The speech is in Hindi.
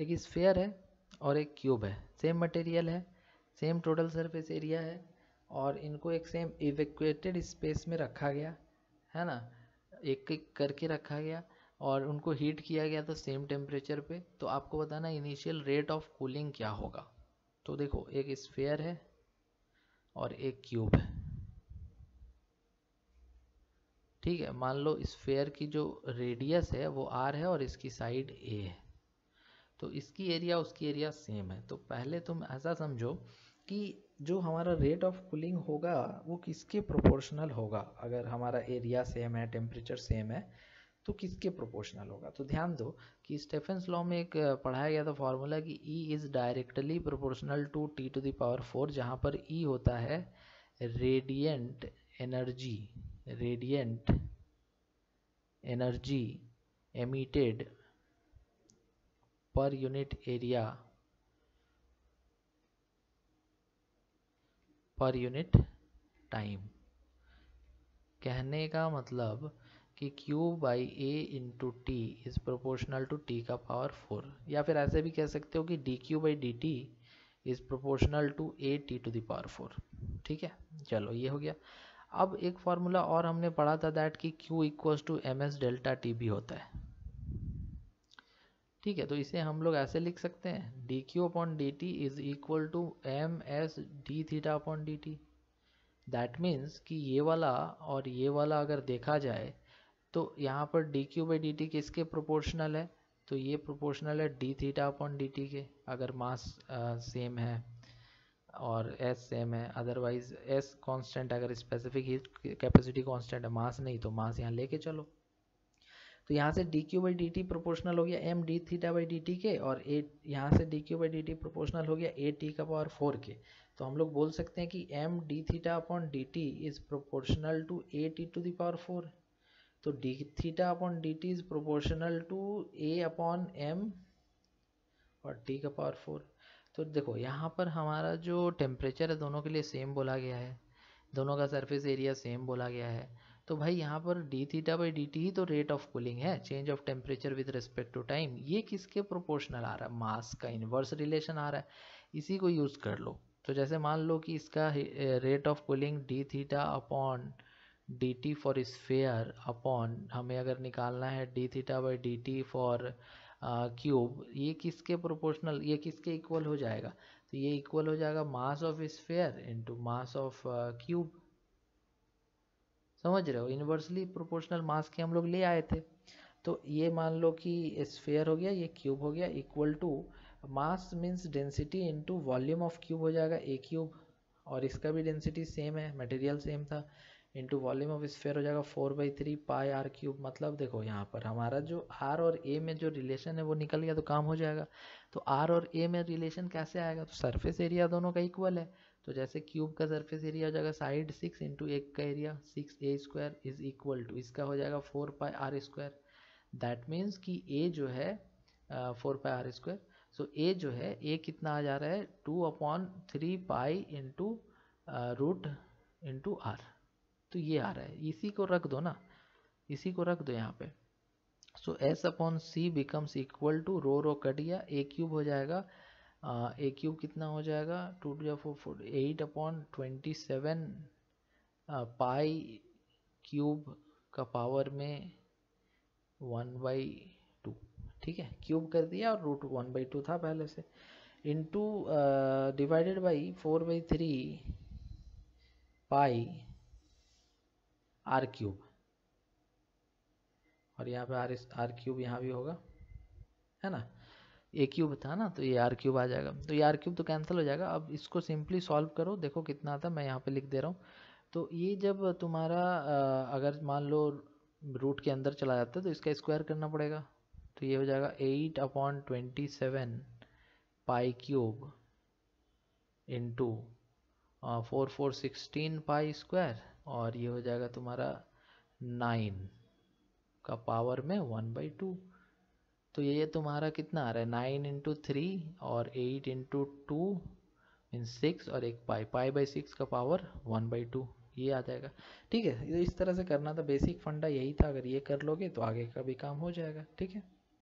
एक स्फेयर है और एक क्यूब है सेम मटेरियल है सेम टोटल सरफेस एरिया है और इनको एक सेम इवेक्टेड स्पेस में रखा गया है ना एक एक करके रखा गया और उनको हीट किया गया तो सेम टेम्परेचर पे तो आपको बताना इनिशियल रेट ऑफ कूलिंग क्या होगा तो देखो एक स्फेयर है और एक क्यूब है ठीक है मान लो स्फेयर की जो रेडियस है वो आर है और इसकी साइड ए है तो इसकी एरिया उसकी एरिया सेम है तो पहले तुम ऐसा समझो कि जो हमारा रेट ऑफ कूलिंग होगा वो किसके प्रोपोर्शनल होगा अगर हमारा एरिया सेम है टेम्परेचर सेम है तो किसके प्रोपोर्शनल होगा तो ध्यान दो कि स्टेफेंस लॉ में एक पढ़ाया गया था फॉर्मूला कि E is directly proportional to T to the power four जहाँ पर ई e होता है radiant energy radiant energy emitted per unit area per unit time कहने का मतलब कि Q by A into T is proportional to T का पावर फोर या फिर ऐसे भी कह सकते हो कि D Q by D T is proportional to A T to the power four ठीक है चलो ये हो गया अब एक फार्मूला और हमने पढ़ा था दैट कि Q equals to M S delta T भी होता है ठीक है तो इसे हम लोग ऐसे लिख सकते हैं D Q upon D T is equal to M S D theta upon D T that means कि ये वाला और ये वाला अगर देखा जाए तो यहाँ पर D Q by D T किसके प्रोपोर्शनल है तो ये प्रोपोर्शनल है D theta upon D T के अगर मास सेम है और एस सेम है अदरवाइज एस कांस्टेंट अगर स्पेसिफिक हीट कैपेसिटी कांस्टेंट है मास नहीं तो मास यहाँ लेके चलो तो यहाँ से D Q by D T proportional हो गया M D theta by D T के और ए यहाँ से D Q by D T proportional हो गया ए टी का पावर फोर के तो हम लोग बोल सकते हैं कि M D theta upon D T is proportional to A T to the power four तो D theta upon D T is proportional to A upon M और टी का पावर फोर तो देखो यहाँ पर हमारा जो टेम्परेचर है दोनों के लिए सेम बोला गया है दोनों का सरफेस एरिया सेम बोला गया है तो भाई यहाँ पर D theta by D T ही तो रेट ऑफ कूलिंग है change of temperature with respect to time ये किसके प्रोपोर्शनल आ रहा है मास का इन्वर्स रिलेशन आ रहा है इसी को यूज़ कर लो तो जैसे मान लो कि इसका rate of cooling D theta upon D T for sphere upon हमें अगर निकालना है D theta by D T for cube ये किसके प्रोपोर्शनल ये किसके इक्वल हो जाएगा तो ये इक्वल हो जाएगा mass of sphere into mass of cube समझ रहे हो इन्वर्सली प्रोपोर्शनल मास के हम लोग ले आए थे तो ये मान लो कि स्फेयर हो गया ये क्यूब हो गया equal to mass means density into volume of cube हो जाएगा ए क्यूब और इसका भी डेंसिटी सेम है मटेरियल सेम था इंटू वॉल्यूम ऑफ स्फेयर हो जाएगा four by three pi R cube मतलब देखो यहाँ पर हमारा जो आर और ए में जो रिलेशन है वो निकल गया तो काम हो जाएगा तो आर और ए में रिलेशन कैसे आएगा तो सरफेस एरिया दोनों का इक्वल है तो जैसे क्यूब का सरफेस एरिया हो जाएगा साइड सिक्स इंटू एक का area six A square is equal to इसका हो जाएगा four pi R square that means कि ए जो है four pi R square so A जो है ए कितना आ जा रहा है two upon three pi into root into R तो ये आ रहा है इसी को रख दो ना इसी को रख दो यहाँ पे so S upon C becomes equal to rho rho कट गया ए क्यूब हो जाएगा ए क्यूब कितना हो जाएगा टू टू या four four eight upon twenty seven pi cube का पावर में वन बाई टू ठीक है क्यूब कर दिया और रूट वन बाई टू था पहले से into divided by four by three pi R cube और यहाँ पे आर आर क्यूब यहाँ भी होगा है ना ए क्यूब था ना तो ये आर क्यूब आ जाएगा तो ये आर क्यूब तो कैंसिल हो जाएगा अब इसको सिंपली सॉल्व करो देखो कितना आता मैं यहाँ पे लिख दे रहा हूँ तो ये जब तुम्हारा अगर मान लो रूट के अंदर चला जाता है तो इसका स्क्वायर करना पड़ेगा तो ये हो जाएगा eight upon twenty seven pi cube into four four sixteen pi square और ये हो जाएगा तुम्हारा नाइन का पावर में वन बाई टू तो ये तुम्हारा कितना आ रहा है नाइन इंटू थ्री और eight into two in six और एक पाई पाई बाई सिक्स का पावर वन बाई टू ये आ जाएगा ठीक है इस तरह से करना था बेसिक फंडा यही था अगर ये कर लोगे तो आगे का भी काम हो जाएगा ठीक है